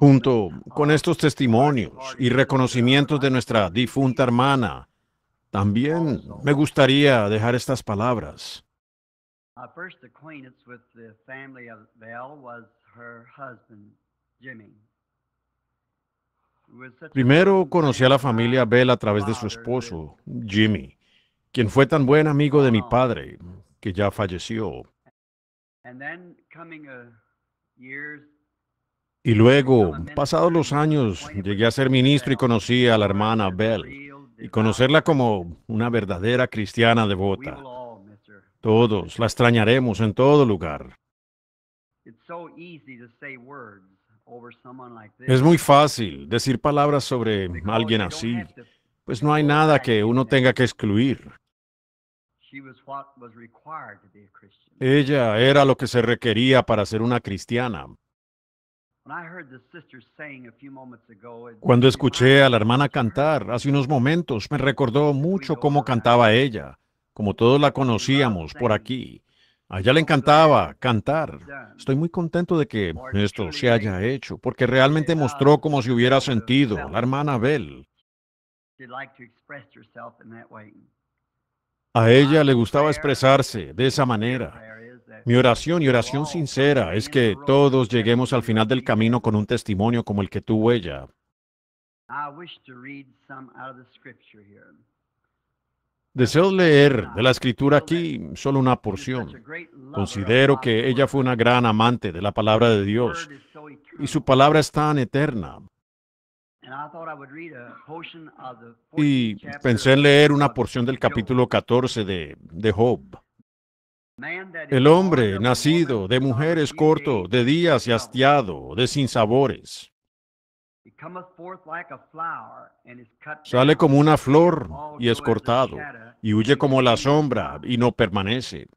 Junto con estos testimonios y reconocimientos de nuestra difunta hermana, también me gustaría dejar estas palabras. Primero conocí a la familia Bell a través de su esposo, Jimmy, quien fue tan buen amigo de mi padre, que ya falleció. Uh, y luego, pasados los uh, años, llegué a ser ministro y conocí a la hermana Bell y conocerla como una verdadera cristiana devota. Todos la extrañaremos en todo lugar. Es muy fácil decir palabras sobre alguien así, pues no hay nada que uno tenga que excluir. Ella era lo que se requería para ser una cristiana. Cuando escuché a la hermana cantar hace unos momentos, me recordó mucho cómo cantaba ella, como todos la conocíamos por aquí. A ella le oh, encantaba cantar. Estoy muy contento de que esto se haya hecho, porque realmente uh, mostró como se hubiera sentido la hermana Bell. A ella le gustaba expresarse de esa manera. Mi oración y oración sincera es que todos lleguemos al final del camino con un testimonio como el que tuvo ella. Deseo leer de la escritura aquí solo una porción. Considero que ella fue una gran amante de la palabra de Dios y su palabra es tan eterna. Y pensé en leer una porción del capítulo 14 de, de Job. El hombre nacido de mujeres corto, de días y hastiado, de sinsabores. Sale como una flor y es cortado, y huye como la sombra y no permanece.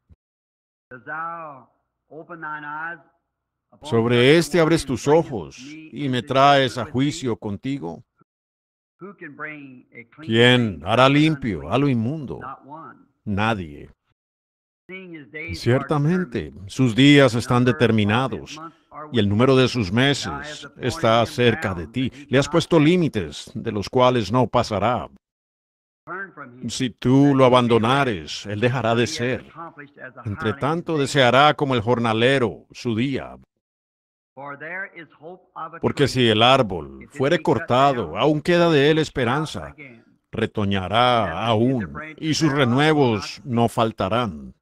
Sobre este abres tus ojos y me traes a juicio contigo. ¿Quién hará limpio a lo inmundo? Nadie. Ciertamente, sus días están determinados y el número de sus meses está cerca de ti. Le has puesto límites de los cuales no pasará. Si tú lo abandonares, él dejará de ser. Entre tanto, deseará como el jornalero su día. Porque si el árbol fuere cortado, aún queda de él esperanza. Retoñará aún y sus renuevos no faltarán.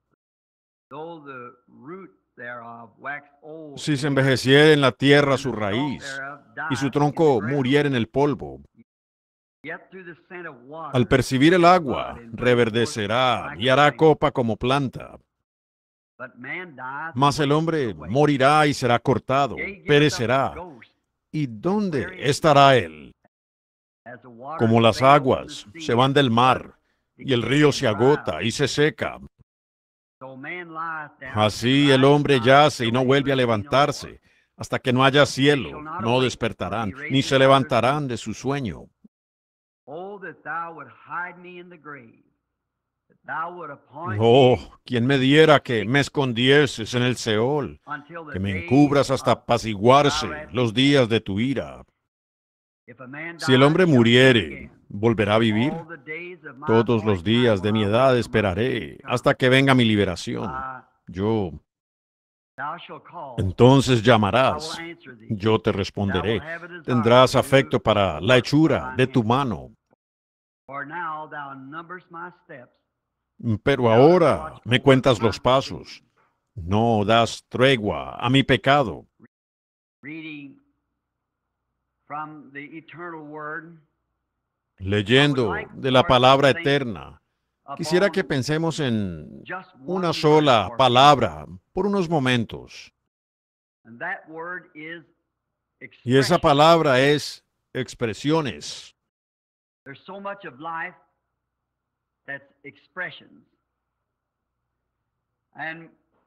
Si se envejeciera en la tierra su raíz y su tronco muriera en el polvo, al percibir el agua, reverdecerá y hará copa como planta. Mas el hombre morirá y será cortado, perecerá. ¿Y dónde estará él? Como las aguas se van del mar y el río se agota y se seca. Así el hombre yace y no vuelve a levantarse. Hasta que no haya cielo, no despertarán, ni se levantarán de su sueño. Oh, Oh, quien me diera que me escondieses en el Seol, que me encubras hasta apaciguarse los días de tu ira. Si el hombre muriere, ¿volverá a vivir? Todos los días de mi edad esperaré hasta que venga mi liberación. Yo. Entonces llamarás, yo te responderé. Tendrás afecto para la hechura de tu mano pero ahora me cuentas los pasos. No das tregua a mi pecado. Leyendo de la palabra eterna, quisiera que pensemos en una sola palabra por unos momentos. Y esa palabra es expresiones.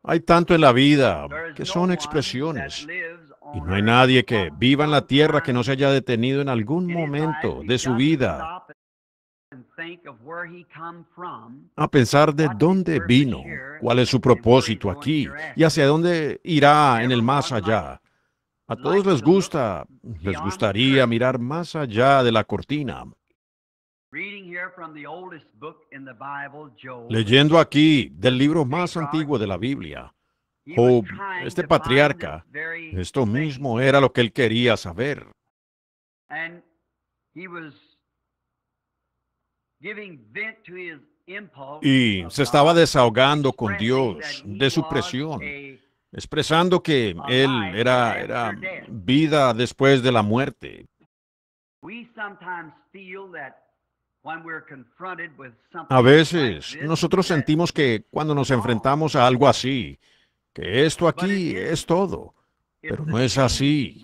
Hay tanto en la vida que son expresiones. Y no hay nadie que viva en la tierra que no se haya detenido en algún momento de su vida a pensar de dónde vino, cuál es su propósito aquí y hacia dónde irá en el más allá. A todos les gusta, les gustaría mirar más allá de la cortina, Leyendo aquí del libro más antiguo de la Biblia, Job, este patriarca, esto mismo era lo que él quería saber. Y se estaba desahogando con Dios de su presión, expresando que él era, era vida después de la muerte. A veces nosotros sentimos que cuando nos oh. enfrentamos a algo así, que esto aquí es todo, pero no es así.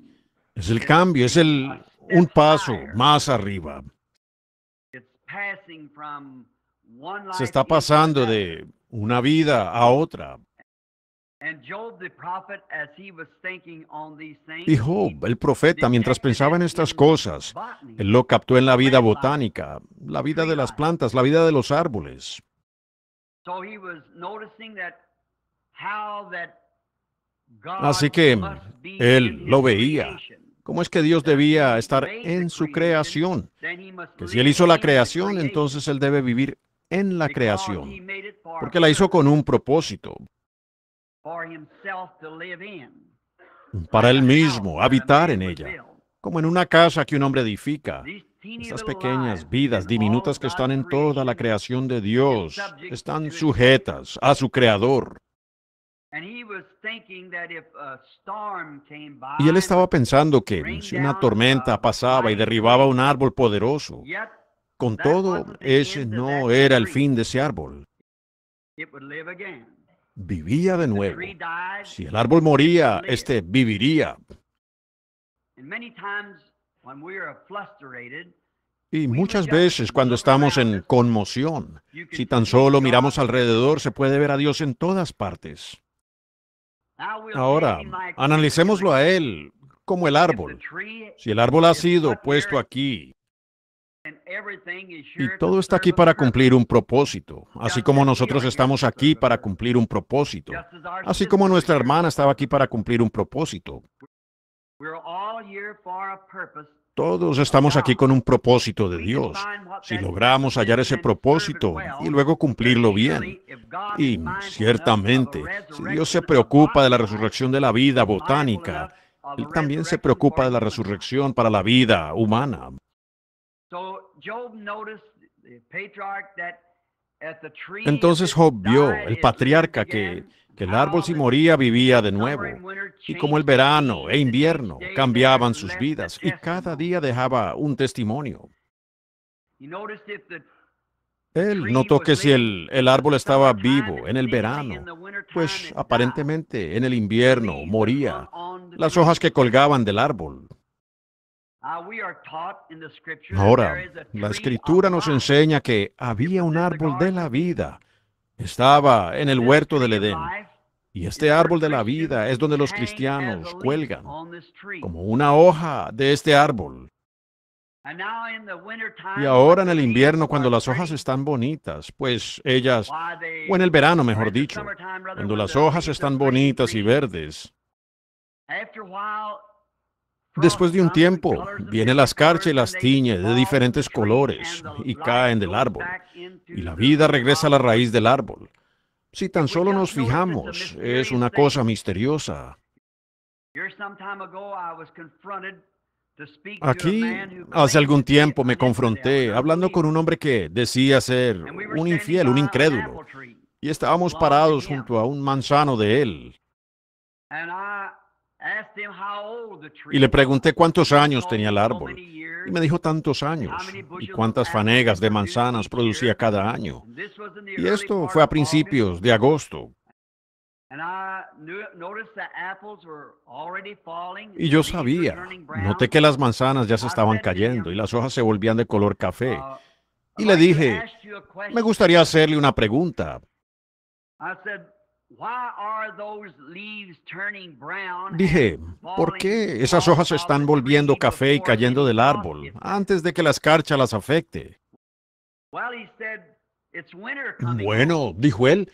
Es el cambio, es el un paso más arriba. Se está pasando de una vida a otra, y Job, el profeta, mientras pensaba en estas cosas, él lo captó en la vida botánica, la vida de las plantas, la vida de los árboles. Así que él lo veía. ¿Cómo es que Dios debía estar en su creación? Que si él hizo la creación, entonces él debe vivir en la creación, porque la hizo con un propósito, para él mismo, habitar en ella, como en una casa que un hombre edifica. Estas pequeñas vidas diminutas que están en toda la creación de Dios están sujetas a su Creador. Y él estaba pensando que si una tormenta pasaba y derribaba un árbol poderoso, con todo, ese no era el fin de ese árbol vivía de nuevo. Si el árbol moría, este viviría. Y muchas veces cuando estamos en conmoción, si tan solo miramos alrededor, se puede ver a Dios en todas partes. Ahora, analicémoslo a Él como el árbol. Si el árbol ha sido puesto aquí y todo está aquí para cumplir un propósito, así como nosotros estamos aquí para cumplir un propósito, así como nuestra hermana estaba aquí para cumplir un propósito. Todos estamos aquí con un propósito de Dios. Si logramos hallar ese propósito y luego cumplirlo bien, y ciertamente, si Dios se preocupa de la resurrección de la vida botánica, Él también se preocupa de la resurrección para la vida humana. Entonces Job vio, el patriarca, que, que el árbol si moría vivía de nuevo, y como el verano e invierno cambiaban sus vidas, y cada día dejaba un testimonio. Él notó que si el, el, árbol estaba vivo en el verano, pues aparentemente en el invierno moría. Las hojas que colgaban del árbol Ah, ahora, la escritura nos enseña que había un árbol de la vida. Estaba en el huerto del Edén. Y este árbol de la vida es donde los cristianos cuelgan como una hoja de este árbol. Y ahora en el invierno, cuando las hojas están bonitas, pues ellas, o en el verano, mejor dicho, cuando las hojas están bonitas y verdes, Después de un tiempo, vienen las escarcha y las tiñe de diferentes colores y caen del árbol. Y la vida regresa a la raíz del árbol. Si tan solo nos fijamos, es una cosa misteriosa. Aquí, hace algún tiempo me confronté hablando con un hombre que decía ser un infiel, un incrédulo, y estábamos parados junto a un manzano de él. Y le pregunté cuántos años tenía el árbol. Y me dijo tantos años y cuántas fanegas de manzanas producía cada año. Y esto fue a principios de agosto. Y yo sabía, noté que las manzanas ya se estaban cayendo y las hojas se volvían de color café. Uh, y le dije, me gustaría hacerle una pregunta. Dije, ¿por qué esas hojas están volviendo café y cayendo del árbol antes de que la escarcha las afecte? Bueno, dijo él,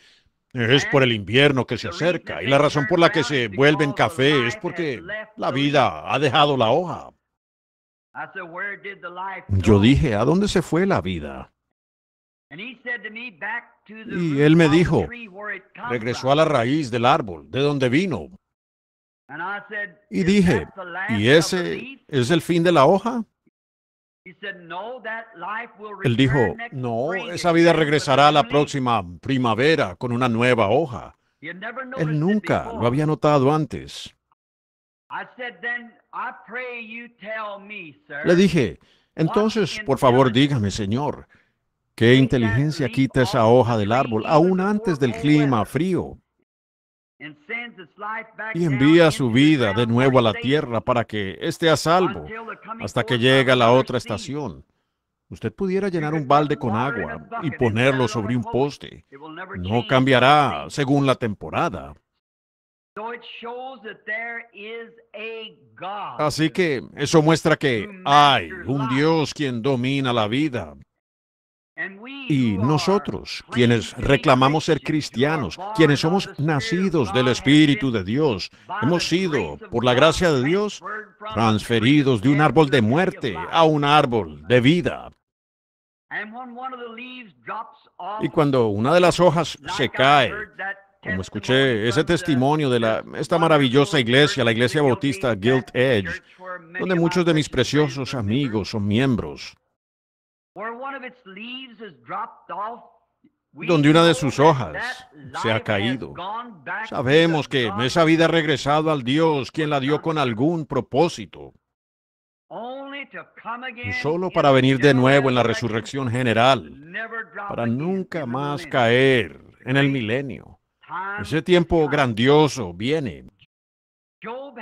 es por el invierno que se acerca y la razón por la que se vuelven café es porque la vida ha dejado la hoja. Yo dije, ¿a dónde se fue la vida? Y él me dijo, regresó a la raíz del árbol, de donde vino. Y dije, ¿y ese es el fin de la hoja? Él dijo, no, esa vida regresará la próxima primavera con una nueva hoja. Él nunca lo había notado antes. Le dije, entonces, por favor, dígame, Señor, ¿Qué inteligencia quita esa hoja del árbol aún antes del clima frío? Y envía su vida de nuevo a la tierra para que esté a salvo hasta que llega la otra estación. Usted pudiera llenar un balde con agua y ponerlo sobre un poste. No cambiará según la temporada. Así que eso muestra que hay un Dios quien domina la vida, y nosotros, quienes reclamamos ser cristianos, quienes somos nacidos del Espíritu de Dios, hemos sido, por la gracia de Dios, transferidos de un árbol de muerte a un árbol de vida. Y cuando una de las hojas se cae, como escuché ese testimonio de esta maravillosa iglesia, la iglesia bautista Guilt Edge, donde muchos de mis preciosos amigos son miembros, donde una de sus hojas se ha caído. Sabemos que esa vida ha regresado al Dios, quien la dio con algún propósito, solo para venir de nuevo en la resurrección general, para nunca más caer en el milenio. Ese tiempo grandioso viene. Job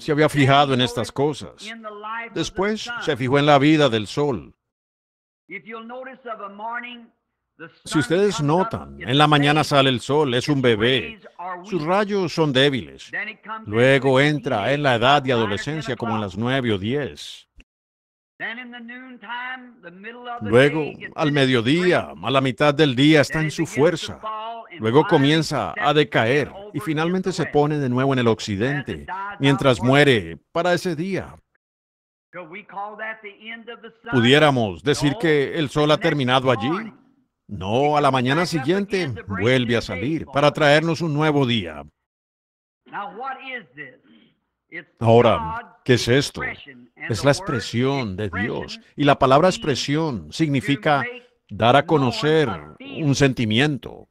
se había fijado en estas cosas. Después se fijó en la vida del sol. Si ustedes notan, en la mañana sale el sol, es un bebé, sus rayos son débiles. Luego entra en la edad de adolescencia como en las nueve o diez. Luego, al mediodía, a la mitad del día, está en su fuerza. Luego comienza a decaer y finalmente se pone de nuevo en el occidente mientras muere para ese día. ¿Pudiéramos decir que el sol ha terminado allí? No, a la mañana siguiente vuelve a salir para traernos un nuevo día. Ahora, ¿qué es esto? Es la expresión de Dios. Y la palabra expresión significa dar a conocer un sentimiento.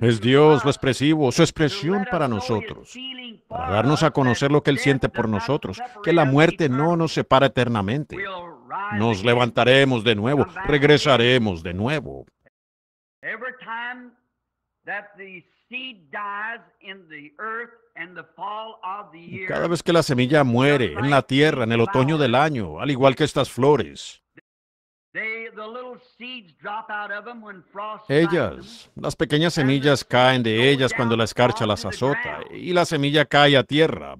Es Dios lo expresivo, su expresión para nosotros, para darnos a conocer lo que Él siente por nosotros, que la muerte no nos separa eternamente. Nos levantaremos de nuevo, regresaremos de nuevo. Cada vez que la semilla muere en la tierra en el otoño del año, al igual que estas flores, ellas, em. las pequeñas semillas caen de ellas cuando la escarcha las azota y la semilla cae a tierra.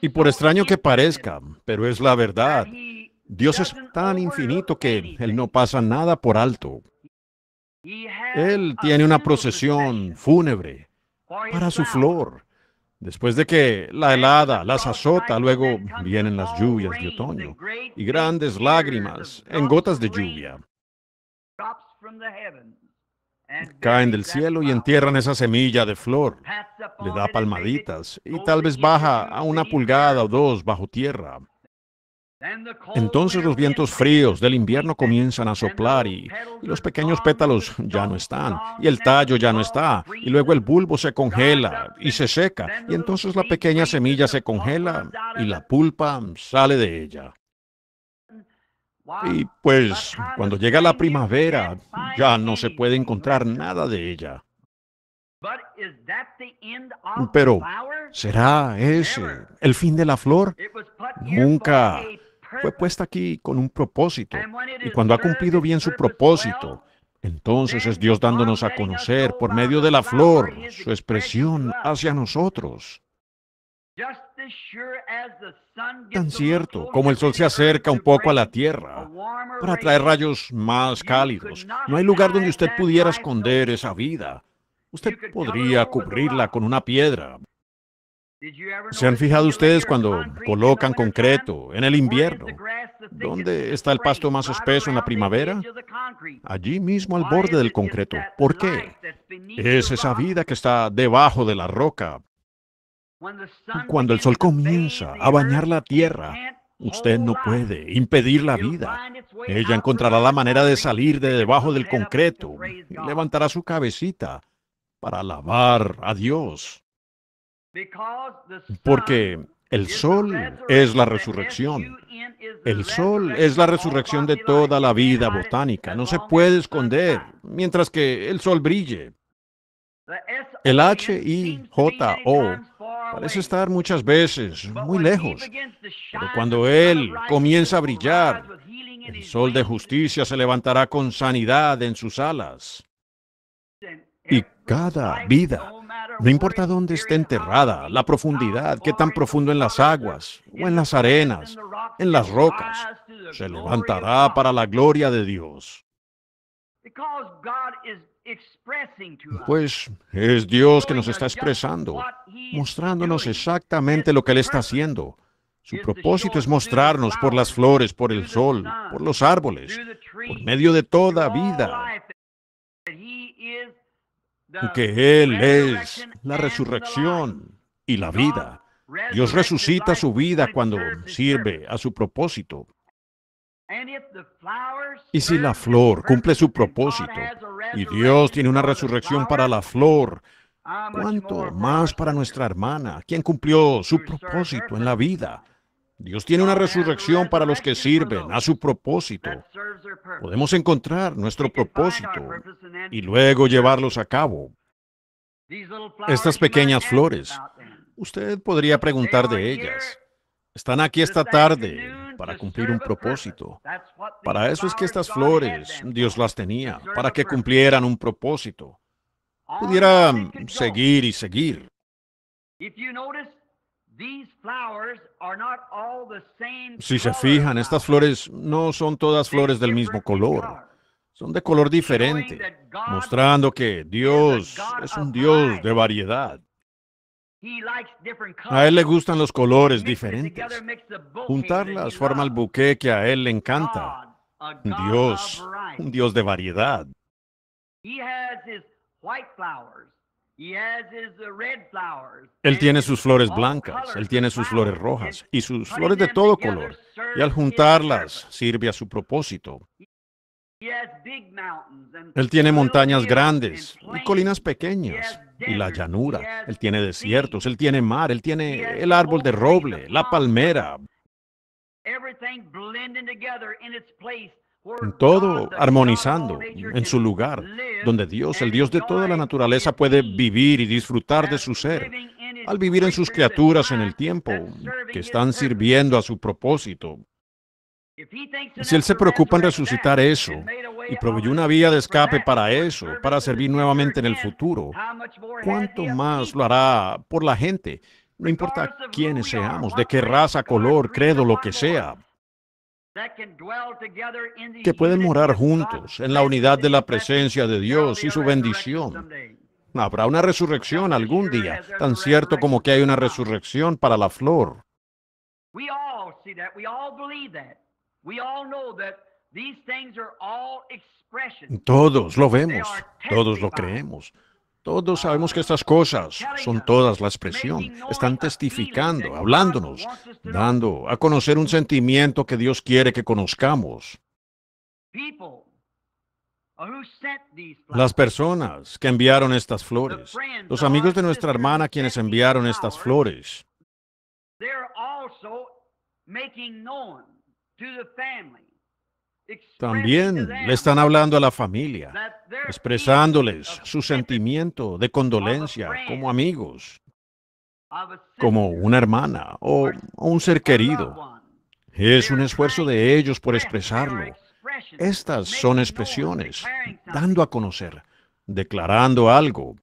Y por extraño que parezca, pero es la verdad, Dios es tan infinito que Él no pasa nada por alto. Él tiene una procesión fúnebre para su flor Después de que la helada las azota, luego vienen las lluvias de otoño y grandes lágrimas en gotas de lluvia. Caen del cielo y entierran esa semilla de flor. Le da palmaditas y tal vez baja a una pulgada o dos bajo tierra. Entonces los vientos fríos del invierno comienzan a soplar y, los pequeños pétalos ya no están, y el tallo ya no está, y luego el bulbo se congela y se seca, y entonces la pequeña semilla se congela y la pulpa sale de ella. Y pues cuando llega la primavera ya no se puede encontrar nada de ella. Pero, ¿será ese el fin de la flor? Nunca fue puesta aquí con un propósito. Y cuando ha cumplido bien su propósito, entonces es Dios dándonos a conocer por medio de la flor su expresión hacia nosotros. Tan cierto como el sol se acerca un poco a la tierra para traer rayos más cálidos, no hay lugar donde usted pudiera esconder esa vida. Usted podría cubrirla con una piedra, ¿Se han fijado ustedes cuando colocan concreto en el invierno? ¿Dónde está el pasto más espeso en la primavera? Allí mismo al borde del concreto. ¿Por qué? Es esa vida que está debajo de la roca. Cuando el sol comienza a bañar la tierra, usted no puede impedir la vida. Ella encontrará la manera de salir de debajo del concreto y levantará su cabecita para alabar a Dios. Porque el sol es la resurrección. El sol es la resurrección de toda la vida botánica. No se puede esconder mientras que el sol brille. El H-I-J-O parece estar muchas veces muy lejos, pero cuando Él comienza a brillar, el sol de justicia se levantará con sanidad en sus alas. Y cada vida no importa dónde esté enterrada, la profundidad, qué tan profundo en las aguas, o en las arenas, en las rocas, se levantará para la gloria de Dios. Pues es Dios que nos está expresando, mostrándonos exactamente lo que Él está haciendo. Su propósito es mostrarnos por las flores, por el sol, por los árboles, por medio de toda vida, que Él es la resurrección y la vida. Dios resucita su vida cuando sirve a su propósito. Y si la flor cumple su propósito y Dios tiene una resurrección para la flor, ah, ¿cuánto más para nuestra hermana, quien cumplió su propósito en la vida? Dios tiene una resurrección para los que sirven a su propósito. Podemos encontrar nuestro propósito y luego llevarlos a cabo. Estas pequeñas flores, usted podría preguntar de ellas. Están aquí esta tarde para cumplir un propósito. Para eso es que estas flores Dios las tenía, para que cumplieran un propósito. Pudiera seguir y seguir. Si se fijan, estas flores no son todas flores del mismo color, son de color diferente, mostrando que Dios es un Dios de variedad. A él le gustan los colores diferentes. Juntarlas forma el buque que a él le encanta. Dios, un Dios de variedad. Uh, él tiene sus flores blancas, él tiene sus flores rojas y sus flores de todo color. Y al juntarlas sirve a su propósito. Él tiene montañas grandes y colinas pequeñas y la llanura. Él tiene desiertos, él tiene mar, él tiene el árbol de roble, la palmera todo armonizando en su lugar, donde Dios, el Dios de toda la naturaleza, puede vivir y disfrutar de su ser, al vivir en sus criaturas en el tiempo, que están sirviendo a su propósito. Si Él se preocupa en resucitar eso y proveyó una vía de escape para eso, para servir nuevamente en el futuro, ¿cuánto más lo hará por la gente? No importa quiénes seamos, de qué raza, color, credo, lo que sea que pueden morar juntos en la unidad de la presencia de Dios y su bendición. Habrá una resurrección algún día, tan cierto como que hay una resurrección para la flor. Todos lo vemos, todos lo creemos. Todos sabemos que estas cosas son todas la expresión. Están testificando, hablándonos, dando a conocer un sentimiento que Dios quiere que conozcamos. Las personas que enviaron estas flores, los amigos de nuestra hermana quienes enviaron estas flores, también le están hablando a la familia, expresándoles su sentimiento de condolencia como amigos, como una hermana o, un ser querido. Es un esfuerzo de ellos por expresarlo. Estas son expresiones, dando a conocer, declarando algo,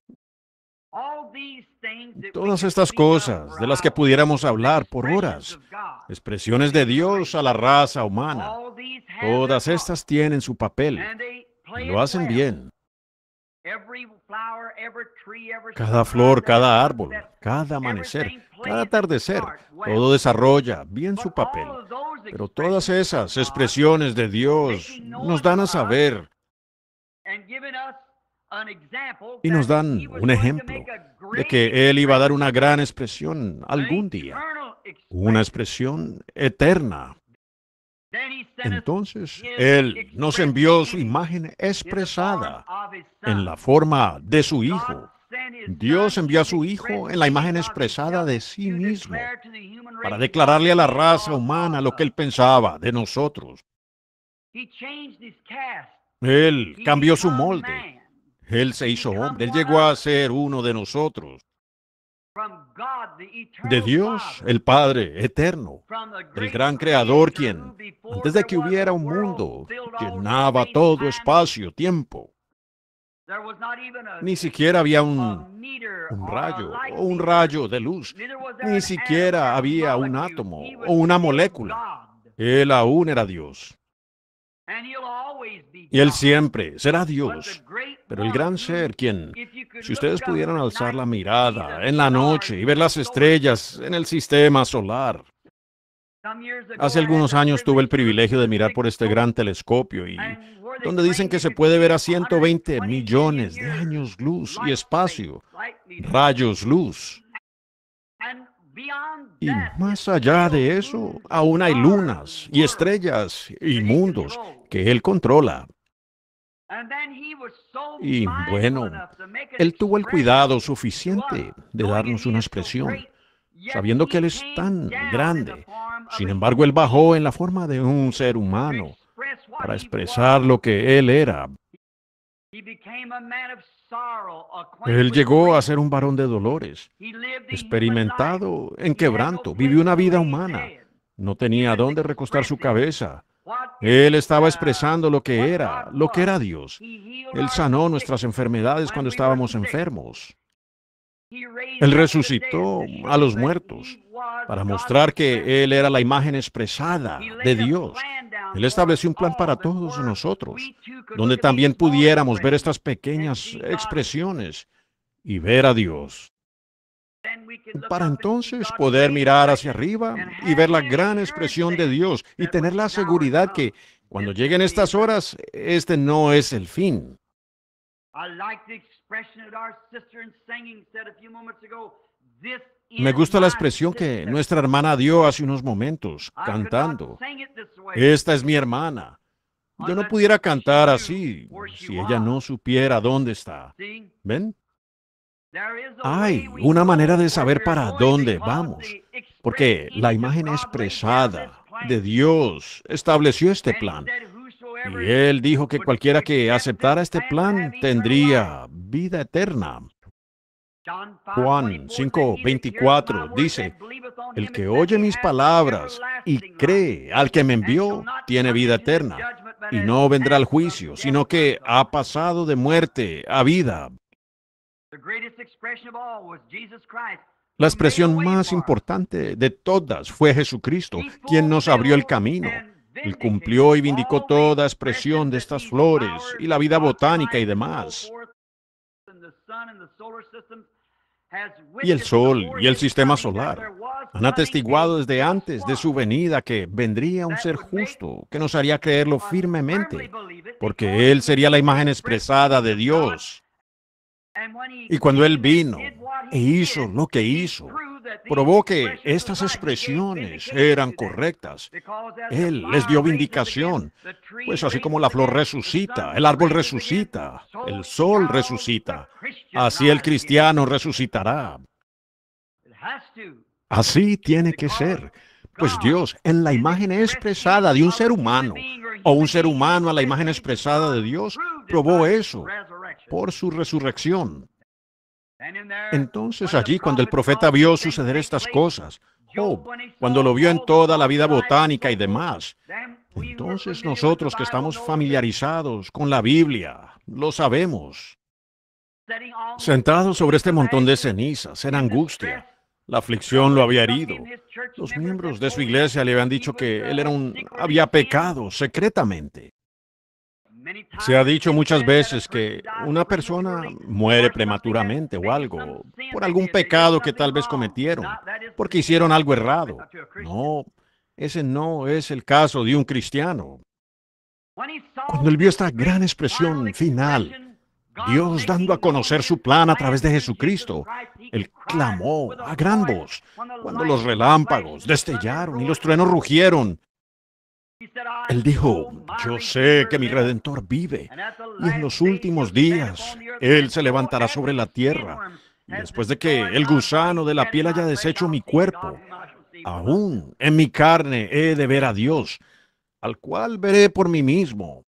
Todas estas cosas de las que pudiéramos hablar por horas, expresiones de Dios a la raza humana, todas estas tienen su papel lo hacen bien. Cada flor, cada árbol, cada amanecer, cada atardecer, todo desarrolla bien su papel. Pero todas esas expresiones de Dios nos dan a saber y nos dan un ejemplo de que Él iba a dar una gran expresión algún día, una expresión eterna. Entonces Él nos envió su imagen expresada en la forma de su Hijo. Dios envió a su Hijo en la imagen expresada de sí mismo para declararle a la raza humana lo que Él pensaba de nosotros. Él cambió su molde. Él se hizo hombre, Él llegó a ser uno de nosotros. De Dios, el Padre eterno, el gran creador quien, antes de que hubiera un mundo, llenaba todo espacio, tiempo. Ni siquiera había un, un, rayo o un rayo de luz. Ni siquiera había un átomo o una molécula. Él aún era Dios. Y Él siempre será Dios, pero el gran ser, quien, si ustedes pudieran alzar la mirada en la noche y ver las estrellas en el sistema solar, Hace algunos años tuve el privilegio de mirar por este gran telescopio y donde dicen que se puede ver a 120 millones de años luz y espacio, rayos luz. Y más allá de eso, aún hay lunas y estrellas y mundos que Él controla. Y bueno, Él tuvo el cuidado suficiente de darnos una expresión, sabiendo que Él es tan grande. Sin embargo, Él bajó en la forma de un ser humano para expresar lo que Él era. Él llegó a ser un varón de dolores, experimentado en quebranto, vivió una vida humana, no tenía dónde recostar su cabeza. Él estaba expresando lo que era, lo que era Dios. Él sanó nuestras enfermedades cuando estábamos enfermos. Él resucitó a los muertos para mostrar que Él era la imagen expresada de Dios. Él estableció un plan para todos nosotros, donde también pudiéramos ver estas pequeñas expresiones y ver a Dios. Para entonces poder mirar hacia arriba y ver la gran expresión de Dios y tener la seguridad que cuando lleguen estas horas, este no es el fin. Me gusta la expresión que nuestra hermana dio hace unos momentos, cantando. Esta es mi hermana. Yo no pudiera cantar así si ella no supiera dónde está. ¿Ven? Hay una manera de saber para dónde vamos, porque la imagen expresada de Dios estableció este plan y él dijo que cualquiera que aceptara este plan tendría vida eterna. Juan 5:24 dice, el que oye mis palabras y cree al que me envió, tiene vida eterna, y no vendrá al juicio, sino que ha pasado de muerte a vida. La expresión más importante de todas fue Jesucristo, quien nos abrió el camino. Él cumplió y vindicó toda expresión de estas flores y la vida botánica y demás. Y el Sol y el sistema solar han atestiguado desde antes de su venida que vendría un ser justo, que nos haría creerlo firmemente, porque Él sería la imagen expresada de Dios. Y cuando Él vino e hizo lo que hizo, probó que estas expresiones eran correctas. Él les dio vindicación, pues así como la flor resucita, el árbol resucita, el sol resucita, así el cristiano resucitará. Así tiene que ser, pues Dios en la imagen expresada de un ser humano, o un ser humano a la imagen expresada de Dios, probó eso por su resurrección. Entonces allí cuando el profeta vio suceder estas cosas, oh, cuando lo vio en toda la vida botánica y demás, entonces nosotros que estamos familiarizados con la Biblia, lo sabemos. sentado sobre este montón de cenizas, en angustia, la aflicción lo había herido. Los miembros de su iglesia le habían dicho que él era un había pecado secretamente. Se ha dicho muchas veces que una persona muere prematuramente o algo, por algún pecado que tal vez cometieron, porque hicieron algo errado. No, ese no es el caso de un cristiano. Cuando él vio esta gran expresión final, Dios dando a conocer su plan a través de Jesucristo, él clamó a gran voz. Cuando los relámpagos destellaron y los truenos rugieron, él dijo, yo sé que mi redentor vive y en los últimos días Él se levantará sobre la tierra. después de que el gusano de la piel haya deshecho mi cuerpo, aún en mi carne he de ver a Dios, al cual veré por mí mismo.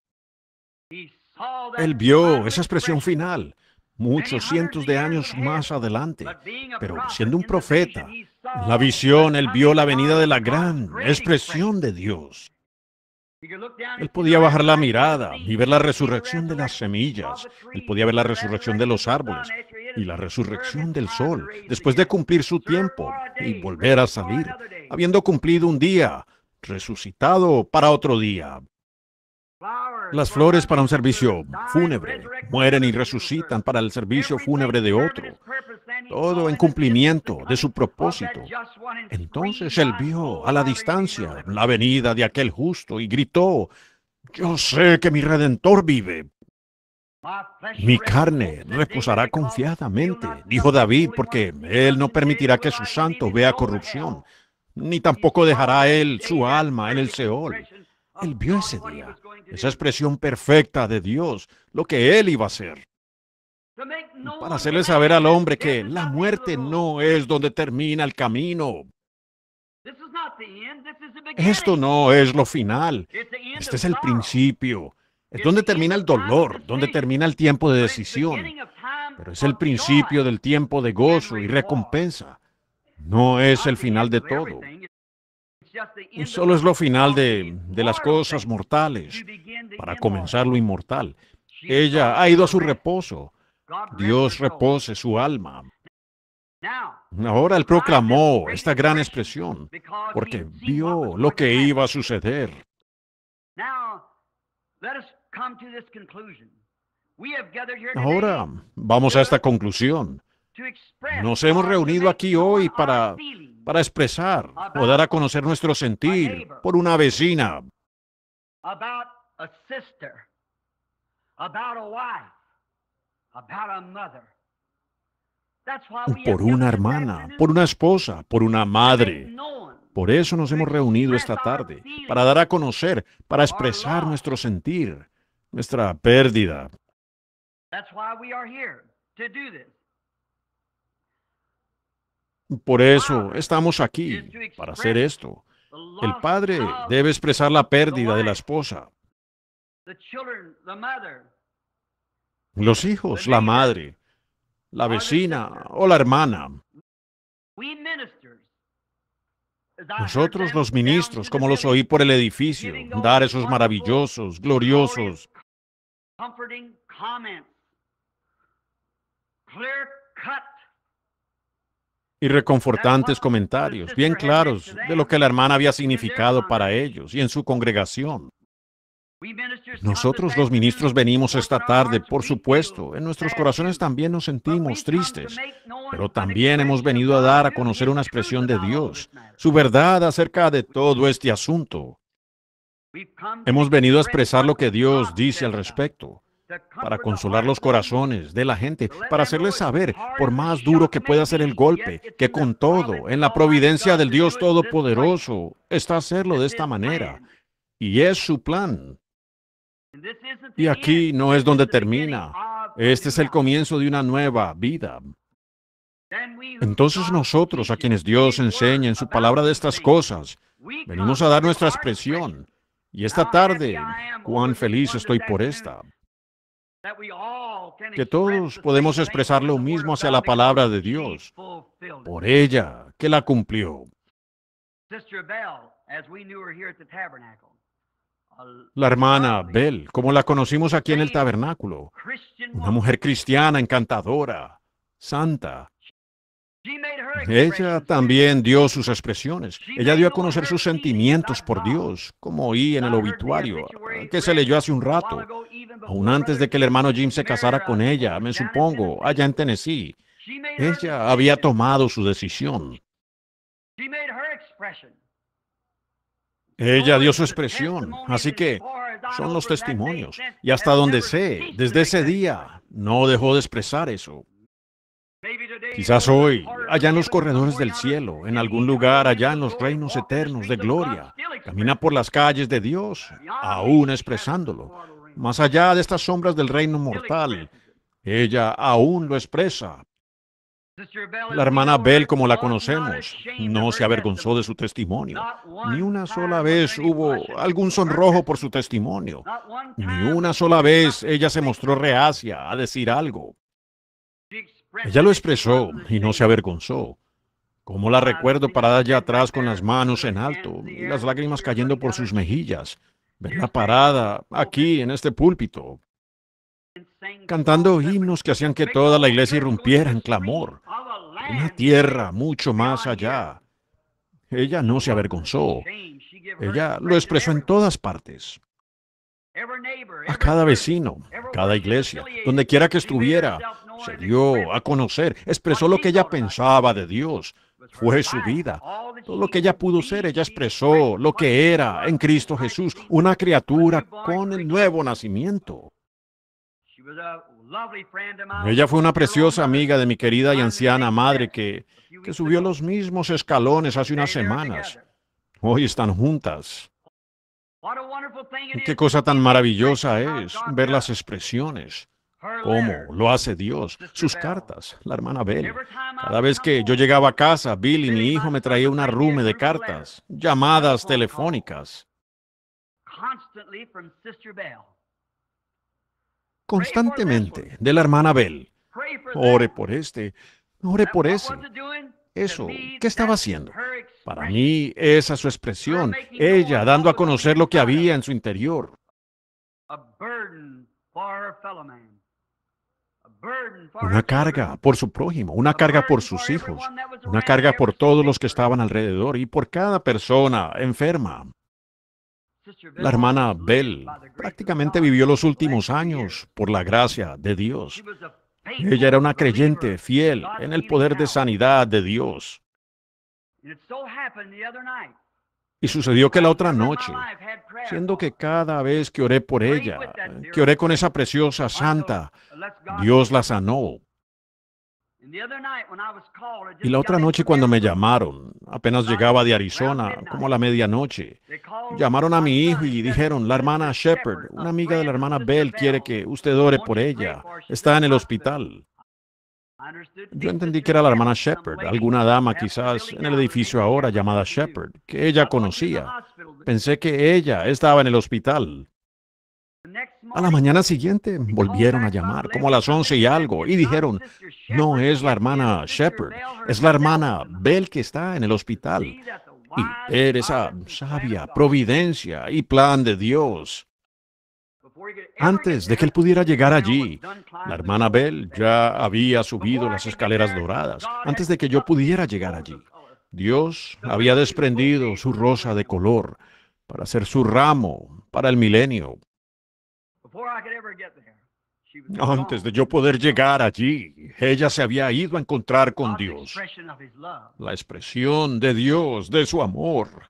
Él vio esa expresión final muchos cientos de años más adelante, pero siendo un profeta, la visión, él vio la venida de la gran expresión de Dios. Él podía bajar la mirada y ver la resurrección de las semillas. Él podía ver la resurrección de los árboles y la resurrección del sol después de cumplir su tiempo y volver a salir, habiendo cumplido un día, resucitado para otro día, las flores para un servicio fúnebre mueren y resucitan para el servicio fúnebre de otro. Todo en cumplimiento de su propósito. Entonces él vio a la distancia la venida de aquel justo y gritó, yo sé que mi redentor vive. Mi carne reposará confiadamente, dijo David, porque él no permitirá que su santo vea corrupción, ni tampoco dejará él su alma en el Seol. Él vio ese día, esa expresión perfecta de Dios, lo que Él iba a hacer. Para hacerle saber al hombre que la muerte no es donde termina el camino. Esto no es lo final. Este es el principio. Es donde termina el dolor, donde termina el tiempo de decisión. Pero es el principio del tiempo de gozo y recompensa. No es el final de todo. Solo es lo final de, de las cosas mortales para comenzar lo inmortal. Ella ha ido a su reposo. Dios repose su alma. Ahora él proclamó esta gran expresión porque vio lo que iba a suceder. Ahora vamos a esta conclusión. Nos hemos reunido aquí hoy para para expresar o dar a conocer nuestro sentir por una vecina, por una hermana, por una esposa, por una madre. Por eso nos hemos reunido esta tarde, para dar a conocer, para expresar nuestro sentir, nuestra pérdida. Por eso estamos aquí, para hacer esto. El padre debe expresar la pérdida de la esposa. Los hijos, la madre, la vecina o la hermana. Nosotros los ministros, como los oí por el edificio, dar esos maravillosos, gloriosos, y reconfortantes comentarios, bien claros, de lo que la hermana había significado para ellos y en su congregación. Nosotros los ministros venimos esta tarde, por supuesto, en nuestros corazones también nos sentimos tristes, pero también hemos venido a dar a conocer una expresión de Dios, su verdad acerca de todo este asunto. Hemos venido a expresar lo que Dios dice al respecto para consolar los corazones de la gente, para hacerles saber, por más duro que pueda ser el golpe, que con todo, en la providencia del Dios Todopoderoso, está hacerlo de esta manera. Y es su plan. Y aquí no es donde termina. Este es el comienzo de una nueva vida. Entonces nosotros, a quienes Dios enseña en su palabra de estas cosas, venimos a dar nuestra expresión. Y esta tarde, cuán feliz estoy por esta que todos podemos expresar lo mismo hacia la palabra de Dios, por ella que la cumplió. La hermana Bell, como la conocimos aquí en el tabernáculo, una mujer cristiana, encantadora, santa. Ella también dio sus expresiones. Ella dio a conocer sus sentimientos por Dios, como oí en el obituario que se leyó hace un rato aún antes de que el hermano Jim se casara con ella, me supongo, allá en Tennessee. Ella había tomado su decisión. Ella dio su expresión, así que son los testimonios. Y hasta donde sé, desde ese día no dejó de expresar eso. Quizás hoy, allá en los corredores del cielo, en algún lugar allá en los reinos eternos de gloria, camina por las calles de Dios, aún expresándolo más allá de estas sombras del reino mortal. Ella aún lo expresa. La hermana Bell, como la conocemos, no se avergonzó de su testimonio. Ni una sola vez hubo algún sonrojo por su testimonio. Ni una sola vez ella se mostró reacia a decir algo. Ella lo expresó y no se avergonzó. Como la recuerdo parada allá atrás con las manos en alto y las lágrimas cayendo por sus mejillas la parada aquí en este púlpito, cantando himnos que hacían que toda la iglesia irrumpiera en clamor. Una tierra mucho más allá. Ella no se avergonzó. Ella lo expresó en todas partes. A cada vecino, cada iglesia, donde quiera que estuviera, se dio a conocer, expresó lo que ella pensaba de Dios, fue su vida. Todo lo que ella pudo ser, ella expresó lo que era en Cristo Jesús, una criatura con el nuevo nacimiento. Ella fue una preciosa amiga de mi querida y anciana madre que, que subió los mismos escalones hace unas semanas. Hoy están juntas. Qué cosa tan maravillosa es ver las expresiones ¿Cómo? Lo hace Dios. Sus cartas, la hermana Bell. Cada vez que yo llegaba a casa, Bill y mi hijo, me traía un arrume de cartas, llamadas telefónicas. Constantemente, de la hermana Bell. Ore por este, ore por ese. Eso, ¿qué estaba haciendo? Para mí, esa es su expresión, ella dando a conocer lo que había en su interior una carga por su prójimo, una carga por sus hijos, una carga por todos los que estaban alrededor y por cada persona enferma. La hermana Bell prácticamente vivió los últimos años por la gracia de Dios. Ella era una creyente fiel en el poder de sanidad de Dios. Y sucedió que la otra noche, siendo que cada vez que oré por ella, que oré con esa preciosa santa, Dios la sanó. Y la otra noche cuando me llamaron, apenas llegaba de Arizona, como a la medianoche, llamaron a mi hijo y dijeron, la hermana Shepard, una amiga de la hermana Bell, quiere que usted ore por ella. Está en el hospital. Yo entendí que era la hermana Shepard, alguna dama quizás en el edificio ahora llamada Shepard, que ella conocía. Pensé que ella estaba en el hospital. A la mañana siguiente volvieron a llamar, como a las once y algo, y dijeron, no es la hermana Shepard, es la hermana Bell que está en el hospital. Y eres esa sabia providencia y plan de Dios antes de que él pudiera llegar allí, la hermana Bell ya había subido las escaleras doradas, antes de que yo pudiera llegar allí. Dios había desprendido su rosa de color para ser su ramo para el milenio. Antes de yo poder llegar allí, ella se había ido a encontrar con Dios. La expresión de Dios, de su amor.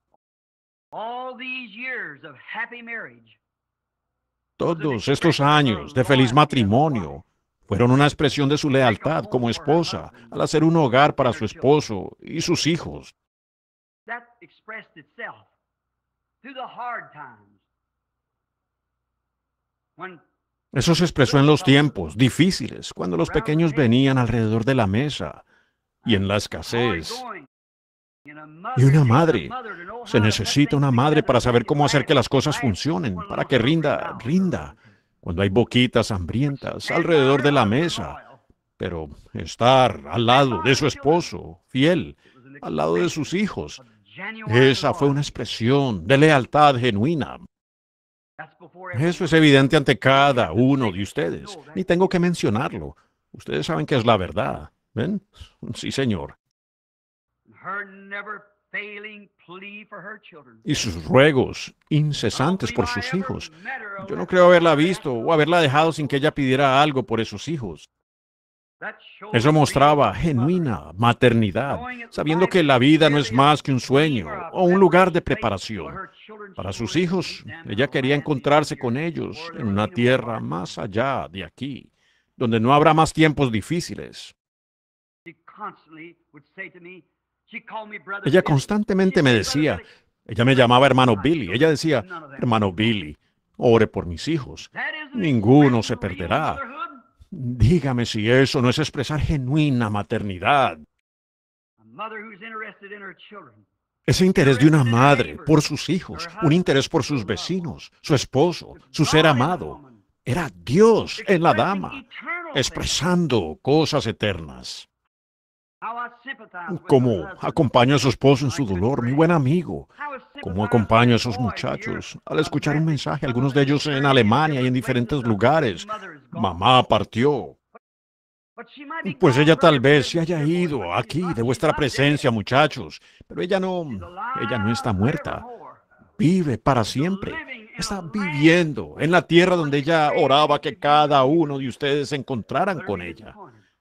Todos estos años de feliz matrimonio fueron una expresión de su lealtad como esposa al hacer un hogar para su esposo y sus hijos. Eso se expresó en los tiempos difíciles, cuando los pequeños venían alrededor de la mesa y en la escasez y una madre. Se necesita una madre para saber cómo hacer que las cosas funcionen, para que rinda, rinda. Cuando hay boquitas hambrientas alrededor de la mesa. Pero estar al lado de su esposo, fiel, al lado de sus hijos. Esa fue una expresión de lealtad genuina. Eso es evidente ante cada uno de ustedes. Ni tengo que mencionarlo. Ustedes saben que es la verdad. ¿Ven? Sí, señor y sus ruegos incesantes por sus hijos. Yo no creo haberla visto o haberla dejado sin que ella pidiera algo por esos hijos. Eso mostraba genuina maternidad, sabiendo que la vida no es más que un sueño o un lugar de preparación. Para sus hijos, ella quería encontrarse con ellos en una tierra más allá de aquí, donde no habrá más tiempos difíciles. Ella constantemente me decía, ella me llamaba hermano Billy, ella decía, hermano Billy, ore por mis hijos, ninguno se perderá. Dígame si eso no es expresar genuina maternidad. Ese interés de una madre por sus hijos, un interés por sus vecinos, su esposo, su ser amado, era Dios en la dama, expresando cosas eternas. ¿Cómo acompaño a su esposo en su dolor, mi buen amigo. ¿Cómo acompaño a esos muchachos al escuchar un mensaje, algunos de ellos en Alemania y en diferentes lugares. Mamá partió. Pues ella tal vez se haya ido aquí de vuestra presencia, muchachos. Pero ella no, ella no está muerta. Vive para siempre. Está viviendo en la tierra donde ella oraba que cada uno de ustedes se encontraran con ella.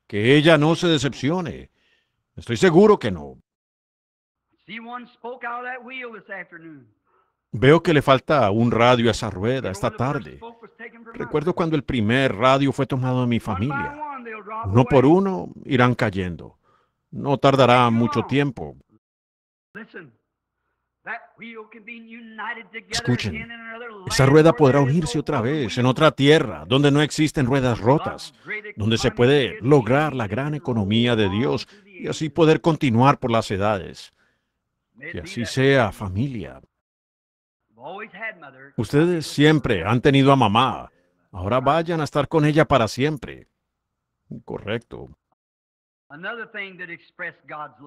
Que ella no se decepcione. Estoy seguro que no. Veo que le falta un radio a esa rueda esta tarde. Recuerdo cuando el primer radio fue tomado de mi familia. Uno por uno irán cayendo. No tardará mucho tiempo. Escuchen, esa rueda podrá unirse otra vez en otra tierra donde no existen ruedas rotas, donde se puede lograr la gran economía de Dios y así poder continuar por las edades. Que así sea, familia. Ustedes siempre han tenido a mamá. Ahora vayan a estar con ella para siempre. Correcto. Another thing that God's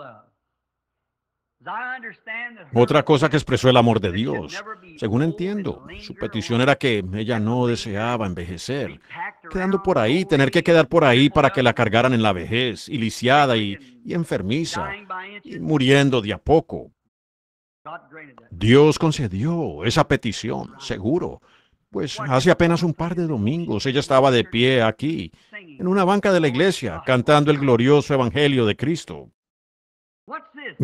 otra cosa que expresó el amor de Dios. Según entiendo, su petición era que ella no deseaba envejecer, quedando por ahí, tener que quedar por ahí para que la cargaran en la vejez, y lisiada y, enfermiza, y muriendo de a poco. Dios concedió esa petición, seguro, pues hace apenas un par de domingos ella estaba de pie aquí, en una banca de la iglesia, cantando el glorioso Evangelio de Cristo.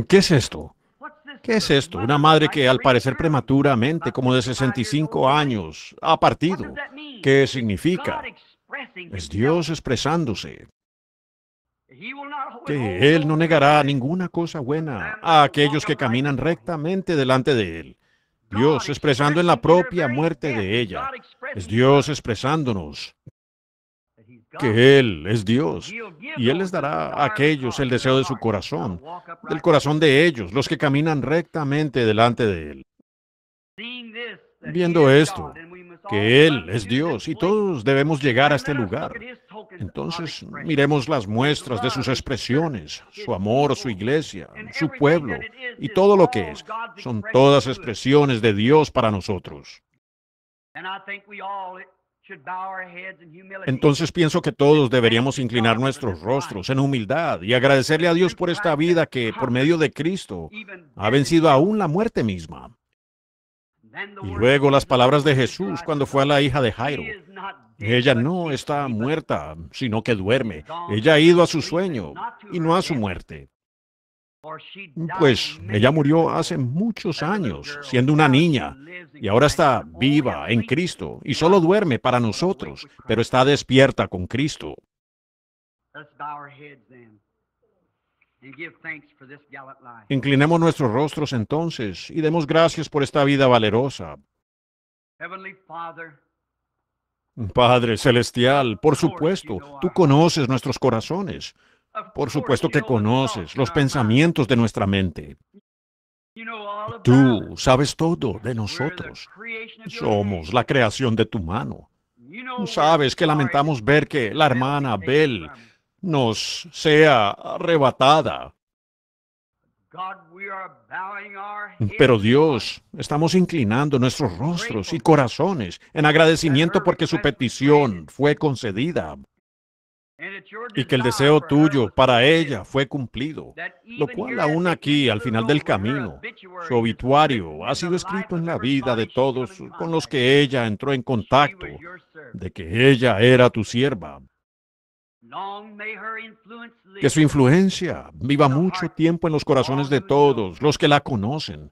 ¿Qué es esto? ¿Qué es esto? Una madre que al parecer prematuramente, como de 65 años, ha partido. ¿Qué significa? Es Dios expresándose. Que Él no negará ninguna cosa buena a aquellos que caminan rectamente delante de Él. Dios expresando en la propia muerte de ella. Es Dios expresándonos que Él es Dios y Él les dará a aquellos el deseo de su corazón, del corazón de ellos, los que caminan rectamente delante de Él. Viendo esto, que Él es Dios y todos debemos llegar a este lugar. Entonces miremos las muestras de sus expresiones, su amor, su iglesia, su pueblo y todo lo que es. Son todas expresiones de Dios para nosotros. Entonces pienso que todos deberíamos inclinar nuestros rostros en humildad y agradecerle a Dios por esta vida que, por medio de Cristo, ha vencido aún la muerte misma. Y luego las palabras de Jesús cuando fue a la hija de Jairo. Ella no está muerta, sino que duerme. Ella ha ido a su sueño y no a su muerte. Mm, pues ella murió hace muchos años, siendo una niña, y ahora está viva en Cristo, y solo duerme para nosotros, pero está despierta con Cristo. Inclinemos nuestros rostros entonces y demos gracias por esta vida valerosa. Padre Celestial, por supuesto, tú conoces nuestros corazones. Por supuesto que conoces los pensamientos de nuestra mente. Tú sabes todo de nosotros. Somos la creación de tu mano. Sabes que lamentamos ver que la hermana Bell nos sea arrebatada. Pero Dios, estamos inclinando nuestros rostros y corazones en agradecimiento porque su petición fue concedida y que el deseo tuyo para ella fue cumplido, lo cual aún aquí, al final del camino, su obituario ha sido escrito en la vida de todos con los que ella entró en contacto, de que ella era tu sierva. Que su influencia viva mucho tiempo en los corazones de todos los que la conocen.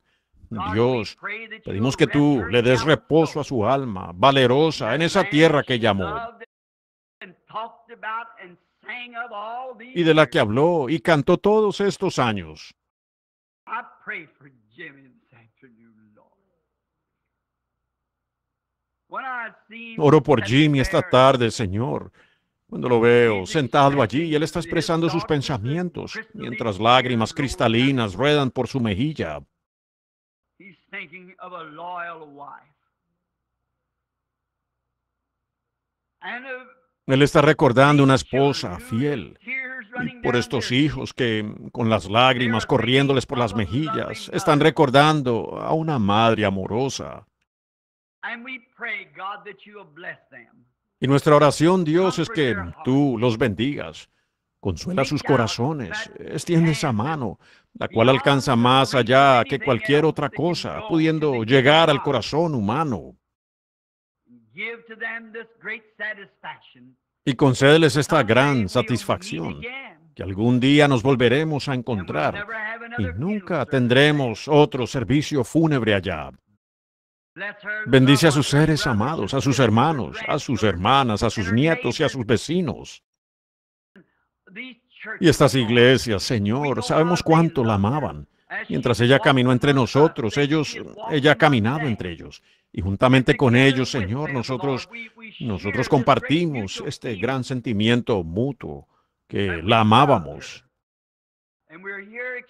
Dios, pedimos que tú le des reposo a su alma, valerosa, en esa tierra que llamó y de la que habló y cantó todos estos años. Oro por Jimmy esta tarde, Señor. Cuando lo veo sentado allí, y él está expresando sus pensamientos, mientras lágrimas cristalinas ruedan por su mejilla. Él está recordando una esposa fiel por estos hijos que con las lágrimas corriéndoles por las mejillas están recordando a una madre amorosa. Y nuestra oración, Dios, es que tú los bendigas. Consuela sus corazones, eh, extiende esa mano, la cual alcanza más allá que cualquier otra cosa, pudiendo llegar al corazón humano. Y concédeles esta gran satisfacción, que algún día nos volveremos a encontrar y nunca tendremos otro servicio fúnebre allá. Bendice a sus seres amados, a sus hermanos, a sus hermanas, a sus nietos y a sus vecinos. Y estas iglesias, Señor, sabemos cuánto la amaban. Mientras ella caminó entre nosotros, ellos, ella ha caminado entre ellos. Y juntamente con ellos, Señor, nosotros, nosotros compartimos este gran sentimiento mutuo que la amábamos.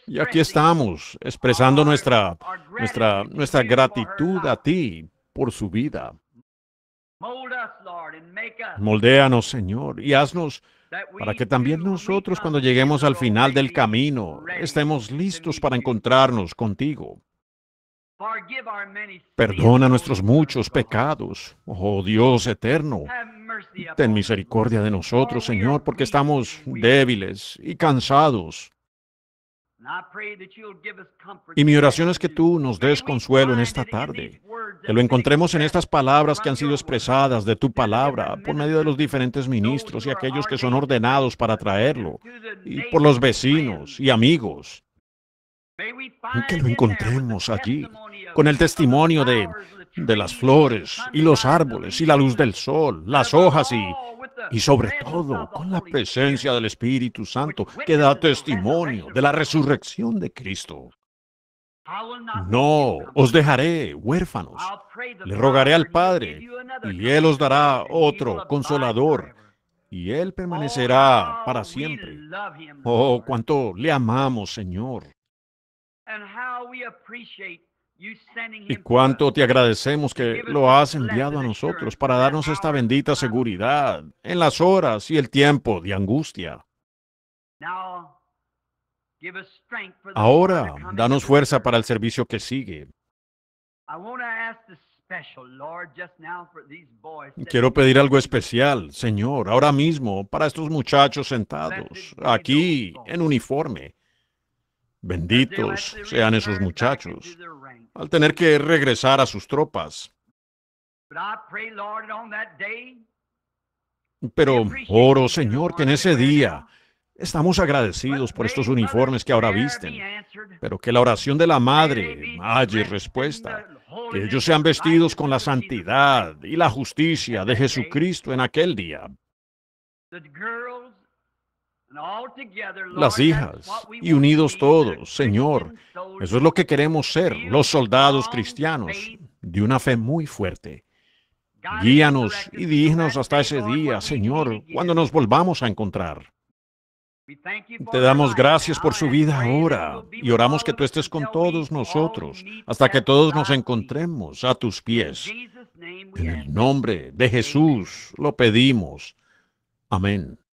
Y aquí estamos expresando nuestra, nuestra, nuestra gratitud a ti por su vida. Moldéanos, Señor, y haznos para que también nosotros cuando lleguemos al final del camino estemos listos para encontrarnos contigo. Perdona nuestros muchos pecados, oh Dios eterno. Ten misericordia de nosotros, Señor, porque estamos débiles y cansados. Y mi oración es que tú nos des consuelo en esta tarde, que lo encontremos en estas palabras que han sido expresadas de tu palabra por medio de los diferentes ministros y aquellos que son ordenados para traerlo, y por los vecinos y amigos. Que lo encontremos allí, con el testimonio de, las flores y los árboles y la luz del sol, las hojas y, y sobre todo con la presencia del Espíritu Santo que da testimonio de la resurrección de Cristo. No os dejaré huérfanos. Le rogaré al Padre y Él os dará otro consolador y Él permanecerá para siempre. Oh, cuánto le amamos, Señor. Y cuánto te agradecemos que lo has enviado a nosotros para darnos esta bendita seguridad en las horas y el tiempo de angustia. Ahora, danos fuerza para el servicio que sigue. Quiero pedir algo especial, Señor, ahora mismo, para estos muchachos sentados, aquí, en uniforme. Benditos sean esos muchachos al tener que regresar a sus tropas. Pero oro, Señor, que en ese día estamos agradecidos por estos uniformes que ahora visten, pero que la oración de la Madre haya respuesta, que ellos sean vestidos con la santidad y la justicia de Jesucristo en aquel día las hijas y unidos todos, Señor. Eso es lo que queremos ser, los soldados cristianos de una fe muy fuerte. Guíanos y dignos hasta ese día, Señor, cuando nos volvamos a encontrar. Te damos gracias por su vida ahora y oramos que tú estés con todos nosotros hasta que todos nos encontremos a tus pies. En el nombre de Jesús lo pedimos. Amén.